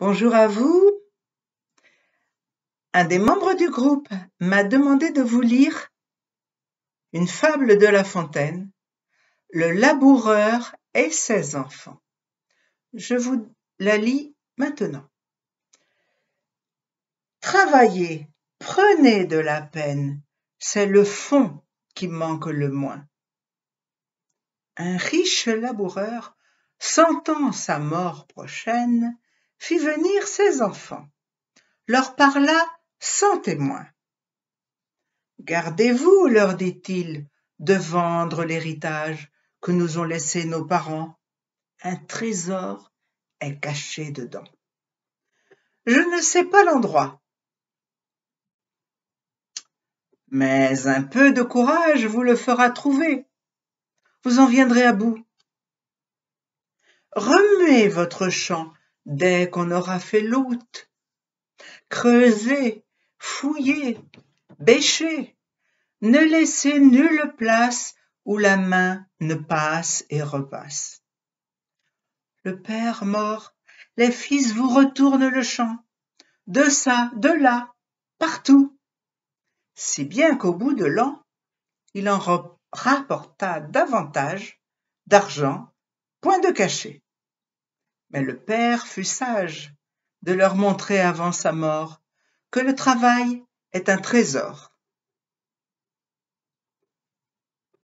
Bonjour à vous. Un des membres du groupe m'a demandé de vous lire une fable de La Fontaine, Le laboureur et ses enfants. Je vous la lis maintenant. Travaillez, prenez de la peine, c'est le fond qui manque le moins. Un riche laboureur, sentant sa mort prochaine, fit venir ses enfants, leur parla sans témoin. Gardez-vous, leur dit-il, de vendre l'héritage que nous ont laissé nos parents. Un trésor est caché dedans. Je ne sais pas l'endroit. Mais un peu de courage vous le fera trouver. Vous en viendrez à bout. Remuez votre champ dès qu'on aura fait l'hôte. Creusez, fouillez, bêchez, ne laissez nulle place où la main ne passe et repasse. Le père mort, les fils vous retournent le champ, de ça, de là, partout. Si bien qu'au bout de l'an, il en rapporta davantage d'argent, point de cachet. Mais le Père fut sage de leur montrer avant sa mort que le travail est un trésor